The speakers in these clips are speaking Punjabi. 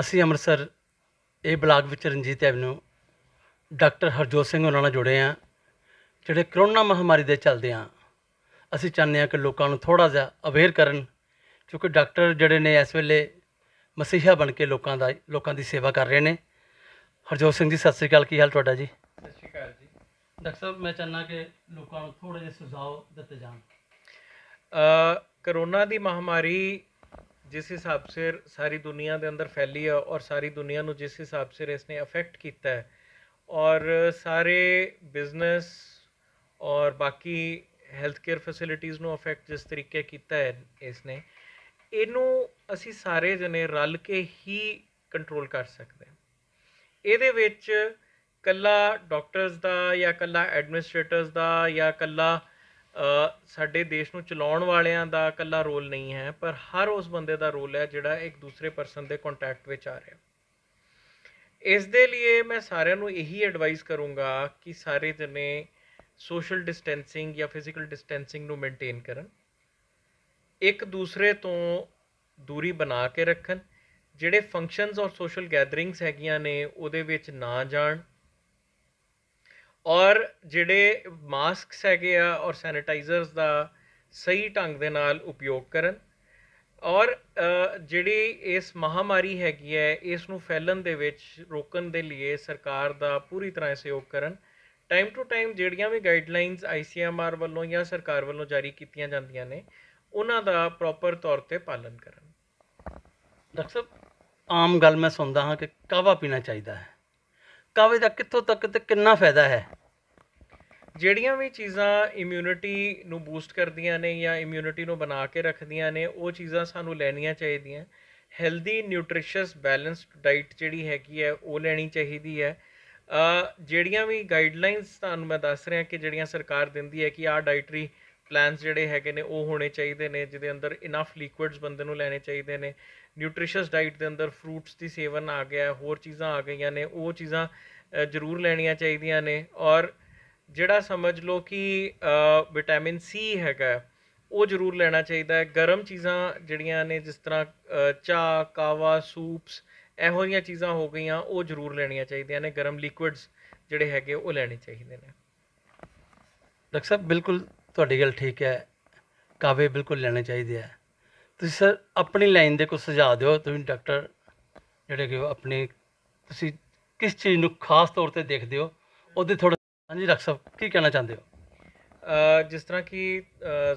ਅਸੀਂ ਅੰਮ੍ਰਿਤਸਰ ਇਹ ਬਲਾਕ ਵਿੱਚ ਰਣਜੀਤ ਐਵਨਿਊ ਡਾਕਟਰ ਹਰਜੋਤ ਸਿੰਘ ਉਹਨਾਂ ਨਾਲ ਜੁੜੇ ਆ ਜਿਹੜੇ ਕਰੋਨਾ ਮਹਾਮਾਰੀ ਦੇ ਚੱਲਦੇ ਆ ਅਸੀਂ ਚਾਹੁੰਦੇ ਆ ਕਿ ਲੋਕਾਂ ਨੂੰ ਥੋੜਾ ਜਿਹਾ ਅਵੇਅਰ ਕਰਨ ਕਿਉਂਕਿ ਡਾਕਟਰ ਜਿਹੜੇ ਨੇ ਇਸ ਵੇਲੇ ਮਸੀਹਾ ਬਣ ਕੇ ਲੋਕਾਂ ਦਾ ਲੋਕਾਂ ਦੀ ਸੇਵਾ ਕਰ ਰਹੇ ਨੇ ਹਰਜੋਤ ਸਿੰਘ ਜੀ ਸਤਿ ਸ੍ਰੀ ਅਕਾਲ ਕੀ ਹਾਲ ਤੁਹਾਡਾ ਜੀ ਸਤਿ ਸ੍ਰੀ ਅਕਾਲ ਜੀ ਡਾਕਟਰ ਸਾਹਿਬ ਮੈਂ ਚਾਹੁੰਦਾ ਕਿ ਲੋਕਾਂ ਨੂੰ ਥੋੜੇ ਜਿਹੇ ਸੁਝਾਅ ਦਿੱਤੇ ਜਾਣ ਅ ਕਰੋਨਾ ਦੀ ਮਹਾਮਾਰੀ ਜਿਸ ਹਿਸਾਬ से ਸਾਰੀ ਦੁਨੀਆ ਦੇ ਅੰਦਰ ਫੈਲੀ है ਔਰ ਸਾਰੀ ਦੁਨੀਆ ਨੂੰ ਜਿਸ ਹਿਸਾਬ से इसने ਅਫੈਕਟ ਕੀਤਾ ਹੈ ਔਰ ਸਾਰੇ ਬਿਜ਼ਨਸ ਔਰ ਬਾਕੀ ਹੈਲਥ ਕੇਅਰ ਫੈਸਿਲਿਟੀਆਂ ਨੂੰ ਅਫੈਕਟ ਜਿਸ ਤਰੀਕੇ ਕੀਤਾ ਹੈ ਇਸ ਨੇ ਇਹਨੂੰ ਅਸੀਂ ਸਾਰੇ ਜਣੇ ਰਲ ਕੇ ਹੀ ਕੰਟਰੋਲ ਕਰ ਸਕਦੇ ਹਾਂ ਇਹਦੇ ਵਿੱਚ ਕੱਲਾ ਡਾਕਟਰਸ ਦਾ ਜਾਂ ਕੱਲਾ ਐਡਮਿਨਿਸਟ੍ਰੇਟਰਸ ਦਾ ਜਾਂ ਕੱਲਾ ਸਾਡੇ ਦੇਸ਼ ਨੂੰ ਚਲਾਉਣ ਵਾਲਿਆਂ ਦਾ ਇਕੱਲਾ ਰੋਲ ਨਹੀਂ ਹੈ ਪਰ ਹਰ ਉਸ ਬੰਦੇ ਦਾ ਰੋਲ ਹੈ ਜਿਹੜਾ ਇੱਕ ਦੂਸਰੇ ਪਰਸਨ ਦੇ ਕੰਟੈਕਟ ਵਿੱਚ ਆ ਰਿਹਾ ਇਸ ਦੇ ਲਈ ਮੈਂ ਸਾਰਿਆਂ ਨੂੰ ਇਹੀ ਐਡਵਾਈਸ ਕਰੂੰਗਾ ਕਿ ਸਾਰੇ ਜਣੇ ਸੋਸ਼ਲ ਡਿਸਟੈਂਸਿੰਗ ਜਾਂ ਫਿਜ਼ੀਕਲ ਡਿਸਟੈਂਸਿੰਗ ਨੂੰ ਮੇਨਟੇਨ ਕਰਨ ਇੱਕ ਦੂਸਰੇ ਤੋਂ ਦੂਰੀ ਬਣਾ ਕੇ ਰੱਖਣ ਜਿਹੜੇ ਫੰਕਸ਼ਨਸ ਔਰ ਸੋਸ਼ਲ ਗੈਦਰਿੰਗਸ ਹੈਗੀਆਂ ਨੇ ਉਹਦੇ ਵਿੱਚ ਨਾ ਜਾਣ ਔਰ ਜਿਹੜੇ ਮਾਸਕਸ ਹੈਗੇ ਆ ਔਰ ਸੈਨੀਟਾਈਜ਼ਰਸ ਦਾ ਸਹੀ ਢੰਗ ਦੇ ਨਾਲ ਉਪਯੋਗ ਕਰਨ ਔਰ ਜਿਹੜੀ ਇਸ ਮਹਾਮਾਰੀ ਹੈਗੀ ਹੈ ਇਸ ਨੂੰ ਫੈਲਣ ਦੇ ਵਿੱਚ ਰੋਕਣ ਦੇ ਲਈ ਸਰਕਾਰ ਦਾ ਪੂਰੀ ਤਰ੍ਹਾਂ ਸਹਿਯੋਗ ਕਰਨ ਟਾਈਮ ਟੂ ਟਾਈਮ ਜਿਹੜੀਆਂ ਵੀ ਗਾਈਡਲਾਈਨਸ ਆਈਸੀਐਮਆਰ ਵੱਲੋਂ ਜਾਂ ਸਰਕਾਰ ਵੱਲੋਂ ਜਾਰੀ ਕੀਤੀਆਂ ਜਾਂਦੀਆਂ ਨੇ ਉਹਨਾਂ ਦਾ ਪ੍ਰੋਪਰ ਤੌਰ ਤੇ ਪਾਲਨ ਕਰਨ ਡਾਕਟਰ ਆਮ ਗੱਲ ਮੈਂ ਸੁਣਦਾ ਹਾਂ ਕਿ ਕਾਵਾ ਪੀਣਾ ਚਾਹੀਦਾ ਹੈ ਕਾਵੇ ਦਾ ਕਿੱਥੋਂ ਤੱਕ ਤੇ ਕਿੰਨਾ ਫਾਇਦਾ ਹੈ ਜਿਹੜੀਆਂ ਵੀ ਚੀਜ਼ਾਂ ਇਮਿਊਨਿਟੀ ਨੂੰ ਬੂਸਟ ਕਰਦੀਆਂ ਨੇ ਜਾਂ ਇਮਿਊਨਿਟੀ ਨੂੰ ਬਣਾ ਕੇ ਰੱਖਦੀਆਂ ਨੇ ਉਹ ਚੀਜ਼ਾਂ ਸਾਨੂੰ ਲੈਣੀਆਂ ਚਾਹੀਦੀਆਂ ਹੈਲਦੀ ਨਿਊਟ੍ਰੀਸ਼ੀਅਸ ਬੈਲੈਂਸਡ ਡਾਈਟ ਜਿਹੜੀ ਹੈਗੀ ਹੈ ਉਹ ਲੈਣੀ ਚਾਹੀਦੀ ਹੈ ਜਿਹੜੀਆਂ ਵੀ ਗਾਈਡਲਾਈਨਸ ਤੁਹਾਨੂੰ ਮੈਂ ਦੱਸ ਰਿਹਾ ਕਿ ਜਿਹੜੀਆਂ ਸਰਕਾਰ ਦਿੰਦੀ ਹੈ ਕਿ ਆਹ ਡਾਈਟਰੀ ਪਲਾਨਸ ਜਿਹੜੇ ਹੈਗੇ ਨੇ ਉਹ ਹੋਣੇ ਚਾਹੀਦੇ ਨੇ ਜਿਹਦੇ ਅੰਦਰ ਇਨਫ ਲਿਕੁਇਡਸ ਬੰਦੇ ਨੂੰ ਲੈਣੇ ਚਾਹੀਦੇ ਨੇ ਨਿਊਟ੍ਰੀਸ਼ੀਅਸ ਡਾਈਟ ਦੇ ਅੰਦਰ ਫਰੂਟਸ ਦੀ ਸੇਵਨ ਆ ਗਿਆ ਹੋਰ ਚੀਜ਼ਾਂ ਆ ਗਈਆਂ ਨੇ ਉਹ ਚੀਜ਼ਾਂ ਜ਼ਰੂਰ ਲੈਣੀਆਂ ਚਾਹੀਦੀਆਂ ਨੇ ਔਰ ਜਿਹੜਾ ਸਮਝ ਲਓ ਕਿ ਵਿਟਾਮਿਨ ਸੀ ਹੈਗਾ ਉਹ ਜ਼ਰੂਰ ਲੈਣਾ ਚਾਹੀਦਾ ਹੈ ਗਰਮ ਚੀਜ਼ਾਂ ਜਿਹੜੀਆਂ ਨੇ ਜਿਸ ਤਰ੍ਹਾਂ ਚਾਹ ਕਾਵਾ ਸੂਪਸ ਇਹੋ ਜੀਆਂ ਚੀਜ਼ਾਂ ਹੋ ਗਈਆਂ ਉਹ ਜ਼ਰੂਰ ਲੈਣੀਆਂ ਚਾਹੀਦੀਆਂ ਨੇ ਗਰਮ ਲਿਕੁਇਡਸ ਜਿਹੜੇ ਹੈਗੇ ਉਹ ਲੈਣੇ ਚਾਹੀਦੇ ਨੇ ਡਾਕਟਰ ਸਾਹਿਬ ਬਿਲਕੁਲ ਤੁਹਾਡੀ ਗੱਲ ਠੀਕ ਹੈ ਕਾਵੇ ਬਿਲਕੁਲ ਲੈਣੇ ਚਾਹੀਦੇ ਆ ਤੁਸੀਂ ਸਰ ਆਪਣੀ ਲਾਈਨ ਦੇ ਕੁਝ ਸੁਝਾਅ ਦਿਓ ਤੁਸੀਂ ਡਾਕਟਰ ਜਿਹੜੇ ਕਿ ਆਪਣੇ ਤੁਸੀਂ ਕਿਸ ਚੀਜ਼ ਨੂੰ ਖਾਸ ਤੌਰ ਤੇ ਦੇਖਦੇ ਹੋ ਉਹਦੇ ਥੋੜਾ ਹਾਂਜੀ ਰਖ ਸਾਹਿਬ ਕੀ ਕਹਿਣਾ ਚਾਹੁੰਦੇ ਹੋ ਜਿਸ ਤਰ੍ਹਾਂ ਕਿ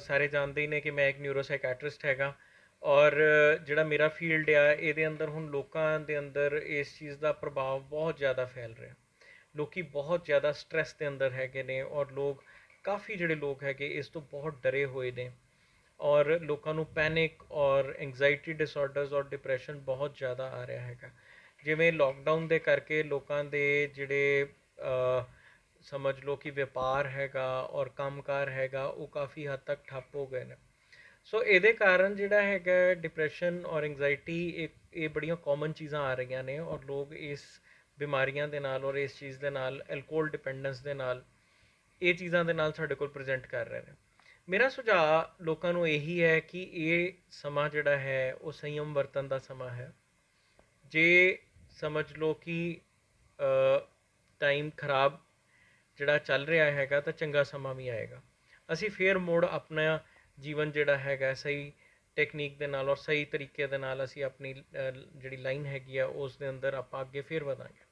ਸਾਰੇ ਜਾਣਦੇ ਹੀ ਨੇ ਕਿ ਮੈਂ ਇੱਕ ਨਿਊਰੋਸਾਈਕੈਟ੍ਰਿਸਟ ਹੈਗਾ ਔਰ ਜਿਹੜਾ ਮੇਰਾ ਫੀਲਡ ਆ ਇਹਦੇ ਅੰਦਰ ਹੁਣ ਲੋਕਾਂ ਦੇ ਅੰਦਰ ਇਸ ਚੀਜ਼ ਦਾ ਪ੍ਰਭਾਵ ਬਹੁਤ ਜ਼ਿਆਦਾ ਫੈਲ ਰਿਹਾ ਲੋਕੀ ਬਹੁਤ ਜ਼ਿਆਦਾ ਸਟ्रेस ਦੇ ਅੰਦਰ ਹੈਗੇ ਨੇ ਔਰ ਲੋਕ ਕਾਫੀ ਜਿਹੜੇ ਲੋਕ ਹੈਗੇ ਇਸ ਤੋਂ ਬਹੁਤ ਡਰੇ ਹੋਏ ਨੇ ਔਰ ਲੋਕਾਂ ਨੂੰ ਪੈਨਿਕ ਔਰ ਐਂਗਜ਼ਾਇਟੀ ਡਿਸਆਰਡਰਸ ਔਰ ਡਿਪਰੈਸ਼ਨ ਬਹੁਤ ਜ਼ਿਆਦਾ ਆ ਰਿਹਾ ਹੈਗਾ ਜਿਵੇਂ ਲੋਕਡਾਊਨ ਦੇ ਕਰਕੇ ਲੋਕਾਂ ਦੇ ਜਿਹੜੇ ਸਮਝ ਲਓ ਕਿ ਵਪਾਰ ਹੈਗਾ ਔਰ ਕੰਮਕਾਰ ਹੈਗਾ ਉਹ ਕਾਫੀ ਹੱਦ ਤੱਕ ਠੱਪ ਹੋ ਗਏ ਨੇ ਸੋ ਇਹਦੇ ਕਾਰਨ ਜਿਹੜਾ ਹੈਗਾ ਡਿਪਰੈਸ਼ਨ ਔਰ ਐਂਗਜ਼ਾਇਟੀ ਇਹ ਇਹ ਬੜੀਆਂ ਕਾਮਨ ਚੀਜ਼ਾਂ ਆ ਰਹੀਆਂ ਨੇ ਔਰ ਲੋਕ ਇਸ ਬਿਮਾਰੀਆਂ ਦੇ ਨਾਲ ਔਰ ਇਸ ਚੀਜ਼ ਦੇ ਨਾਲ ਐਲਕੋਹਲ ਡਿਪੈਂਡੈਂਸ ਦੇ ਨਾਲ ਇਹ ਚੀਜ਼ਾਂ ਦੇ ਨਾਲ ਸਾਡੇ ਕੋਲ ਪ੍ਰੈਜ਼ੈਂਟ ਕਰ ਰਹੇ ਨੇ ਮੇਰਾ ਸੁਝਾਅ ਲੋਕਾਂ ਨੂੰ ਇਹੀ ਹੈ ਕਿ ਇਹ ਸਮਾਂ ਜਿਹੜਾ ਹੈ ਉਹ ਸੰਯਮ ਵਰਤਨ ਦਾ ਸਮਾਂ ਹੈ ਜੇ ਸਮਝ ਲਓ ਕਿ ਟਾਈਮ ਖਰਾਬ ਜਿਹੜਾ ਚੱਲ ਰਿਹਾ ਹੈਗਾ ਤਾਂ ਚੰਗਾ ਸਮਾਂ ਵੀ ਆਏਗਾ ਅਸੀਂ ਫੇਰ ਮੋੜ ਆਪਣਾ ਜੀਵਨ ਜਿਹੜਾ ਹੈਗਾ ਸਹੀ ਟੈਕਨੀਕ ਦੇ ਨਾਲ ਔਰ ਸਹੀ ਤਰੀਕੇ ਦੇ ਨਾਲ ਅਸੀਂ ਆਪਣੀ ਜਿਹੜੀ ਲਾਈਨ ਹੈਗੀ ਆ ਉਸ ਦੇ ਅੰਦਰ ਆਪਾਂ ਅੱਗੇ ਫੇਰ ਵਧਾਂਗੇ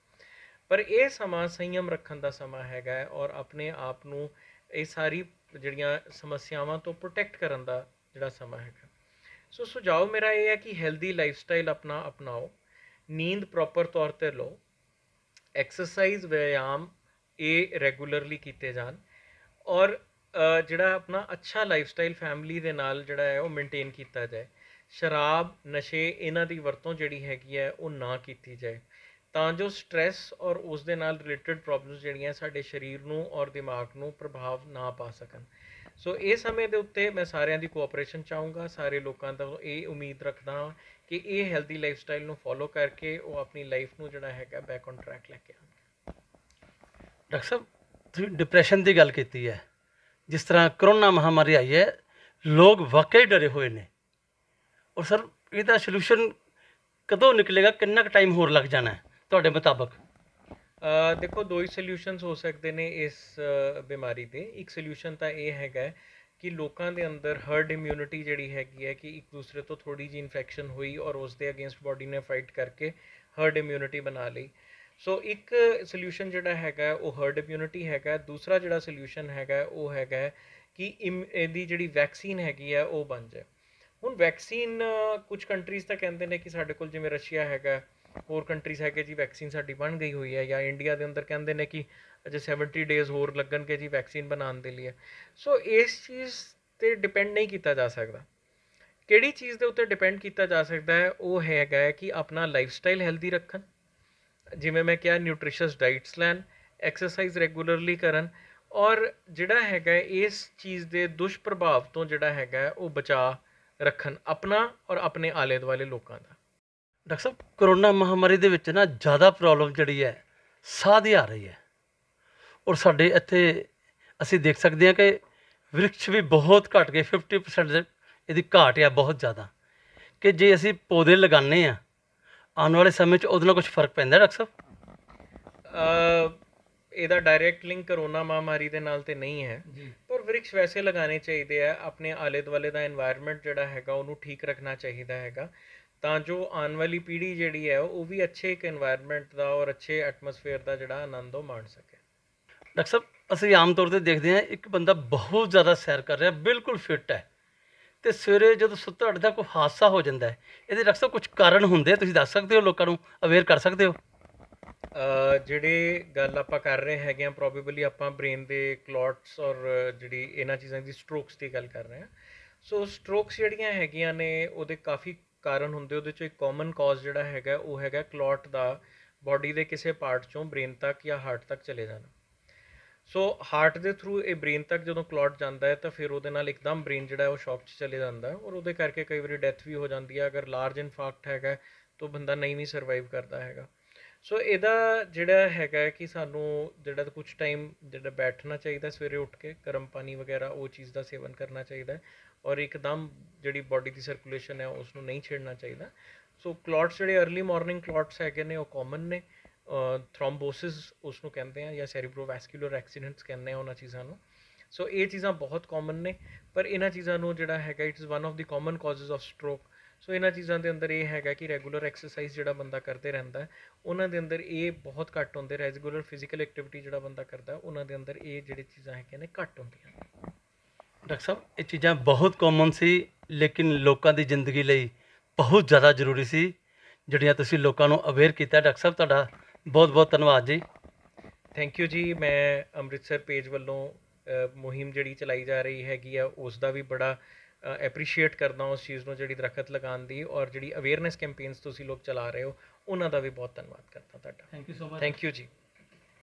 ਪਰ ਇਹ ਸਮਾਂ ਸੰਯਮ ਰੱਖਣ ਦਾ ਸਮਾਂ ਹੈਗਾ ਔਰ ਆਪਣੇ ਆਪ ਨੂੰ ਇਹ ਸਾਰੀ ਜਿਹੜੀਆਂ ਸਮੱਸਿਆਵਾਂ ਤੋਂ ਪ੍ਰੋਟੈਕਟ ਕਰਨ ਦਾ ਜਿਹੜਾ ਸਮਾਂ ਹੈਗਾ ਸੋ ਸੁਝਾਅ ਮੇਰਾ ਇਹ ਹੈ ਕਿ ਹੈਲਦੀ ਲਾਈਫ ਸਟਾਈਲ ਆਪਣਾ ਅਪਣਾਓ ਨੀਂਦ ਪ੍ਰੋਪਰ ਤੌਰ ਤੇ ਲਓ ਐਕਸਰਸਾਈਜ਼ ਵਿਆਮ ਇਹ ਰੈਗੂਲਰਲੀ ਕੀਤੇ ਜਾਣ ਔਰ ਜਿਹੜਾ ਆਪਣਾ ਅੱਛਾ ਲਾਈਫਸਟਾਈਲ ਫੈਮਿਲੀ ਦੇ ਨਾਲ ਜਿਹੜਾ ਹੈ ਉਹ ਮੇਨਟੇਨ ਕੀਤਾ ਜਾਏ ਸ਼ਰਾਬ ਨਸ਼ੇ ਇਹਨਾਂ ਦੀ ਵਰਤੋਂ ਜਿਹੜੀ ਹੈਗੀ ਹੈ ਉਹ ਨਾ ਕੀਤੀ ਜਾਏ ਤਾਂ ਜੋ ਸਟ्रेस ਔਰ ਉਸ ਦੇ ਨਾਲ ਰਿਲੇਟਡ ਪ੍ਰੋਬਲਮਸ ਜਿਹੜੀਆਂ ਸਾਡੇ ਸਰੀਰ ਨੂੰ ਔਰ ਦਿਮਾਗ ਨੂੰ ਪ੍ਰਭਾਵ ਨਾ ਪਾ ਸਕਣ ਸੋ ਇਹ ਸਮੇਂ ਦੇ ਉੱਤੇ ਮੈਂ ਸਾਰਿਆਂ ਦੀ ਕੋਆਪਰੇਸ਼ਨ ਚਾਹੂੰਗਾ ਸਾਰੇ ਲੋਕਾਂ ਤੋਂ ਇਹ ਉਮੀਦ ਰੱਖਦਾ ਹਾਂ ਕਿ ਇਹ ਹੈਲਦੀ ਲਾਈਫ ਸਟਾਈਲ ਨੂੰ ਫੋਲੋ ਕਰਕੇ ਉਹ ਆਪਣੀ ਲਾਈਫ ਨੂੰ ਜਿਹੜਾ ਹੈਗਾ ਬੈਕ ਔਨ ਟਰੈਕ ਲੈ ਕੇ ਆਉਣਗੇ ਡਾਕਟਰ ਸਾਹਿਬ ਤੁਸੀਂ ਡਿਪਰੈਸ਼ਨ ਦੀ ਗੱਲ ਕੀਤੀ ਹੈ ਜਿਸ ਤਰ੍ਹਾਂ ਕਰੋਨਾ ਮਹਾਮਾਰੀ ਆਈ ਹੈ ਲੋਕ ਵਕਈ ਡਰੇ ਹੋਏ ਨੇ ਔਰ ਸਰ ਇਹਦਾ ਸੋਲੂਸ਼ਨ ਕਦੋਂ ਨਿਕਲੇਗਾ ਕਿੰਨਾ ਕੁ ਟਾਈਮ ਹੋਰ ਲੱਗ ਜਾਣਾ ਹੈ ਤੁਹਾਡੇ ਮੁਤਾਬਕ ਦੇਖੋ ਦੋ ਹੀ ਸੋਲੂਸ਼ਨਸ ਹੋ ਸਕਦੇ ਨੇ ਇਸ ਬਿਮਾਰੀ ਦੇ ਇੱਕ ਸੋਲੂਸ਼ਨ ਤਾਂ ਇਹ ਹੈਗਾ ਕਿ ਲੋਕਾਂ ਦੇ ਅੰਦਰ ਹਰਡ ਇਮਿਊਨਿਟੀ ਜਿਹੜੀ ਹੈਗੀ ਹੈ ਕਿ ਇੱਕ ਦੂਸਰੇ ਤੋਂ ਥੋੜੀ ਜੀ ਇਨਫੈਕਸ਼ਨ ਹੋਈ ਔਰ ਉਸ ਦੇ ਅਗੇਂਸਟ ਬਾਡੀ ਨੇ ਫਾਈਟ ਕਰਕੇ ਹਰਡ ਇਮਿਊਨਿਟੀ ਬਣਾ ਲਈ ਸੋ ਇੱਕ ਸੋਲੂਸ਼ਨ ਜਿਹੜਾ ਹੈਗਾ ਉਹ ਹਰਡ ਇਮਿਊਨਿਟੀ ਹੈਗਾ ਦੂਸਰਾ ਜਿਹੜਾ ਸੋਲੂਸ਼ਨ ਹੈਗਾ ਉਹ ਹੈਗਾ ਕਿ ਇਹਦੀ ਜਿਹੜੀ ਵੈਕਸੀਨ ਹੈਗੀ ਹੈ ਉਹ ਬਣ ਜਾਏ ਹੁਣ ਵੈਕਸੀਨ ਕੁਝ ਕੰਟਰੀਜ਼ ਤਾਂ ਕਹਿੰਦੇ ਨੇ ਕਿ ਸਾਡੇ ਕੋਲ ਜਿਵੇਂ ਰਸ਼ੀਆ ਹੈਗਾ ਹੋਰ ਕੰਟਰੀਸ ਹੈਗੇ ਜੀ ਵੈਕਸੀਨ ਸਾਡੀ ਬਣ ਗਈ ਹੋਈ ਹੈ ਜਾਂ ਇੰਡੀਆ ਦੇ ਅੰਦਰ ਕਹਿੰਦੇ ਨੇ ਕਿ ਅਜੇ 70 ਡੇਜ਼ ਹੋਰ ਲੱਗਣਗੇ ਜੀ ਵੈਕਸੀਨ ਬਣਾਉਣ ਦੇ ਲਈ ਸੋ ਇਸ ਚੀਜ਼ ਤੇ ਡਿਪੈਂਡ ਨਹੀਂ ਕੀਤਾ ਜਾ ਸਕਦਾ ਕਿਹੜੀ ਚੀਜ਼ ਦੇ ਉੱਤੇ ਡਿਪੈਂਡ ਕੀਤਾ ਜਾ ਸਕਦਾ ਹੈ ਉਹ ਹੈਗਾ ਕਿ ਆਪਣਾ ਲਾਈਫ ਸਟਾਈਲ ਹੈਲਦੀ ਰੱਖਣ ਜਿਵੇਂ ਮੈਂ ਕਿਹਾ ਨਿਊਟ੍ਰੀਸ਼ੀਅਸ ਡਾਈਟਸ ਲੈਣ ਐਕਸਰਸਾਈਜ਼ ਰੈਗੂਲਰਲੀ ਕਰਨ ਔਰ ਜਿਹੜਾ ਹੈਗਾ ਇਸ ਚੀਜ਼ ਦੇ ਦੁਸ਼ਪ੍ਰਭਾਵ ਤੋਂ ਜਿਹੜਾ ਹੈਗਾ ਉਹ ਬਚਾ ਰੱਖਣ ਆਪਣਾ ਔਰ ਆਪਣੇ ਆਲੇ ਦੁਆਲੇ ਲੋਕਾਂ ਦਾ ਡਾਕਟਰ ਸਾਹਿਬ ਕਰੋਨਾ ਮਹਾਮਾਰੀ ਦੇ ਵਿੱਚ ਨਾ ਜ਼ਿਆਦਾ ਪ੍ਰੋਬਲਮ ਜਿਹੜੀ ਹੈ ਸਾਹ ਦੀ ਆ ਰਹੀ ਹੈ ਔਰ ਸਾਡੇ ਇੱਥੇ ਅਸੀਂ ਦੇਖ ਸਕਦੇ ਹਾਂ ਕਿ ਵਿਰਕਸ਼ ਵੀ ਬਹੁਤ ਘਟ ਗਏ 50% ਇਹਦੀ ਘਾਟ ਹੈ ਬਹੁਤ ਜ਼ਿਆਦਾ ਕਿ ਜੇ ਅਸੀਂ ਪੌਦੇ ਲਗਾਣੇ ਆ ਆਉਣ ਵਾਲੇ ਸਮੇਂ 'ਚ ਉਹਦੇ ਨਾਲ ਕੁਝ ਫਰਕ ਪੈਂਦਾ ਡਾਕਟਰ ਸਾਹਿਬ ਇਹਦਾ ਡਾਇਰੈਕਟ ਲਿੰਕ ਕਰੋਨਾ ਮਹਾਮਾਰੀ ਦੇ ਨਾਲ ਤੇ ਨਹੀਂ ਹੈ ਪਰ ਵਿਰਕਸ਼ ਵੈਸੇ ਲਗਾਣੇ ਚਾਹੀਦੇ ਆ ਆਪਣੇ ਆਲੇ ਦੁਆਲੇ ਦਾ এনवायरमेंट ਜਿਹੜਾ ਹੈਗਾ ਉਹਨੂੰ ਠੀਕ ਰੱਖਣਾ ਚਾਹੀਦਾ ਹੈਗਾ ਤਾਂ ਜੋ ਆਉਣ ਵਾਲੀ ਪੀੜ੍ਹੀ ਜਿਹੜੀ ਹੈ ਉਹ ਵੀ ਅੱਛੇ ਇੱਕ এনवायरमेंट ਦਾ ਔਰ ਅੱਛੇ ਐਟਮੋਸਫੇਅਰ ਦਾ ਜਿਹੜਾ ਆਨੰਦ ਉਹ ਮਾਣ ਸਕੇ ਡਾਕਟਰ ਸਾਹਿਬ ਅਸੀਂ ਆਮ ਤੌਰ ਤੇ ਦੇਖਦੇ ਹਾਂ ਇੱਕ ਬੰਦਾ ਬਹੁਤ ਜ਼ਿਆਦਾ ਸੈਰ ਕਰ ਰਿਹਾ ਬਿਲਕੁਲ ਫਿੱਟ ਹੈ ਤੇ ਸਵੇਰੇ ਜਦੋਂ ਸੁੱਤਾ ਉੱਠਦਾ ਕੋਈ ਹਾਦਸਾ ਹੋ ਜਾਂਦਾ ਹੈ ਇਹਦੇ ਡਾਕਟਰ ਸਾਹਿਬ ਕੁਝ ਕਾਰਨ ਹੁੰਦੇ ਤੁਸੀਂ ਦੱਸ ਸਕਦੇ ਹੋ ਲੋਕਾਂ ਨੂੰ ਅਵੇਅਰ ਕਰ ਸਕਦੇ ਹੋ ਜਿਹੜੇ ਗੱਲ ਆਪਾਂ ਕਰ ਰਹੇ ਹੈਗੇ ਆ ਪ੍ਰੋਬੇਬਲੀ ਆਪਾਂ ਬ੍ਰੇਨ ਦੇ ਕਲੌਟਸ ਔਰ ਜਿਹੜੀ ਇਹਨਾਂ ਚੀਜ਼ਾਂ ਦੀ ਸਟ੍ਰੋਕਸ ਦੀ ਗੱਲ ਕਰ ਰਹੇ ਆ ਸੋ ਸਟ੍ਰੋਕਸ ਜਿਹੜੀਆਂ ਹੈਗੀਆਂ ਨੇ ਉਹਦੇ ਕਾਫੀ ਕਾਰਨ ਹੁੰਦੇ ਉਹਦੇ ਚੋਂ ਇੱਕ ਕਾਮਨ ਕਾਜ਼ ਜਿਹੜਾ ਹੈਗਾ ਉਹ ਹੈਗਾ ਕਲੌਟ ਦਾ ਬਾਡੀ ਦੇ ਕਿਸੇ ਪਾਰਟ ਚੋਂ ਬ੍ਰੇਨ ਤੱਕ ਜਾਂ ਹਾਰਟ ਤੱਕ ਚਲੇ ਜਾਣਾ ਸੋ ਹਾਰਟ ਦੇ ਥਰੂ ਇਹ ਬ੍ਰੇਨ ਤੱਕ ਜਦੋਂ ਕਲੌਟ ਜਾਂਦਾ ਹੈ ਤਾਂ ਫਿਰ ਉਹਦੇ ਨਾਲ ਇੱਕਦਮ ਬ੍ਰੇਨ ਜਿਹੜਾ ਉਹ ਸ਼ੌਕ 'ਚ ਚਲੇ ਜਾਂਦਾ ਔਰ ਉਹਦੇ ਕਰਕੇ ਕਈ ਵਾਰੀ ਡੈਥ ਵੀ ਹੋ ਜਾਂਦੀ ਹੈ ਅਗਰ ਲਾਰਜ ਇਨਫਾਰਕਟ ਹੈਗਾ ਤਾਂ ਬੰਦਾ ਨਹੀਂ ਵੀ ਸਰਵਾਈਵ ਕਰਦਾ ਹੈਗਾ ਸੋ ਇਹਦਾ ਜਿਹੜਾ ਹੈਗਾ ਕਿ ਸਾਨੂੰ ਜਿਹੜਾ ਕੁਝ ਟਾਈਮ ਜਿਹੜਾ ਬੈਠਣਾ ਚਾਹੀਦਾ ਸਵੇਰੇ ਉੱਠ ਕੇ ਗਰਮ ਪਾਣੀ ਵਗੈਰਾ ਉਹ ਚੀਜ਼ ਦਾ ਸੇਵਨ ਕਰਨਾ ਚਾਹੀਦਾ ਔਰ ਇੱਕਦਮ ਜਿਹੜੀ ਬਾਡੀ ਦੀ ਸਰਕੂਲੇਸ਼ਨ ਹੈ ਉਸ ਨੂੰ ਨਹੀਂ ਛੇੜਨਾ ਚਾਹੀਦਾ ਸੋ ਕਲੌਟਸ ਜਿਹੜੇ अर्ਲੀ ਮਾਰਨਿੰਗ ਕਲੌਟਸ ਹੈਗੇ ਨੇ ਉਹ ਕਾਮਨ ਨੇ ਥ੍ਰੋਮਬੋਸਿਸ ਉਸ ਨੂੰ ਕਹਿੰਦੇ ਆ ਜਾਂ ਸੈਰੀਬ੍ਰੋਵੈਸਕੂਲਰ ਐਕਸੀਡੈਂਟਸ ਕਹਿੰਦੇ ਆ ਉਹਨਾਂ ਚੀਜ਼ਾਂ ਨੂੰ ਸੋ ਇਹ ਚੀਜ਼ਾਂ ਬਹੁਤ ਕਾਮਨ ਨੇ ਪਰ ਇਹਨਾਂ ਚੀਜ਼ਾਂ ਨੂੰ ਜਿਹੜਾ ਹੈਗਾ it's one of the common causes of stroke so ਇਹਨਾਂ ਚੀਜ਼ਾਂ ਦੇ ਅੰਦਰ ਇਹ ਹੈਗਾ ਕਿ ਰੈਗੂਲਰ ਐਕਸਰਸਾਈਜ਼ ਜਿਹੜਾ ਬੰਦਾ ਕਰਦੇ ਰਹਿੰਦਾ ਉਹਨਾਂ ਦੇ ਅੰਦਰ ਇਹ ਬਹੁਤ ਘੱਟ ਹੁੰਦੇ ਰੈਗੂਲਰ ਫਿਜ਼ੀਕਲ ਐਕਟੀਵਿਟੀ ਜਿਹੜਾ ਬੰਦਾ ਕਰਦਾ ਉਹਨਾਂ ਦੇ ਅੰਦਰ ਇਹ ਜਿਹੜੇ ਚੀਜ਼ਾਂ ਹੈਗੀਆਂ ਨੇ ਘੱਟ ਹੁੰਦੀਆਂ ਡਾਕਟਰ ਸਾਹਿਬ ਇਹ ਚੀਜ਼ਾਂ ਬਹੁਤ ਕਾਮਨ ਸੀ ਲੇਕਿਨ ਲੋਕਾਂ ਦੀ ਜ਼ਿੰਦਗੀ ਲਈ ਬਹੁਤ ਜ਼ਿਆਦਾ ਜ਼ਰੂਰੀ ਸੀ ਜਿਹੜੀਆਂ ਤੁਸੀਂ ਲੋਕਾਂ ਨੂੰ ਅਵੇਅਰ ਕੀਤਾ ਡਾਕਟਰ ਸਾਹਿਬ ਤੁਹਾਡਾ ਬਹੁਤ ਬਹੁਤ ਧੰਨਵਾਦ ਜੀ ਥੈਂਕ ਯੂ ਜੀ ਮੈਂ ਅੰਮ੍ਰਿਤਸਰ ਪੇਜ ਵੱਲੋਂ ਮੁਹਿੰਮ ਜਿਹੜੀ ਚਲਾਈ ਜਾ ਰਹੀ ਹੈਗੀ ਆ ਉਸ ਦਾ ਵੀ ਬੜਾ ਐਪਰੀਸ਼ੀਏਟ ਕਰਦਾ ਉਸ ਚੀਜ਼ ਨੂੰ ਜਿਹੜੀ ਦਰਖਤ ਲਗਾਉਣ ਦੀ ਔਰ ਜਿਹੜੀ ਅਵੇਅਰਨੈਸ ਕੈਂਪੇਨਸ ਤੁਸੀਂ ਲੋਕ ਚਲਾ ਰਹੇ ਹੋ ਉਹਨਾਂ ਦਾ ਵੀ ਬਹੁਤ ਧੰਨਵਾਦ ਕਰਦਾ ਤੁਹਾਡਾ thank you so much thank you ਜੀ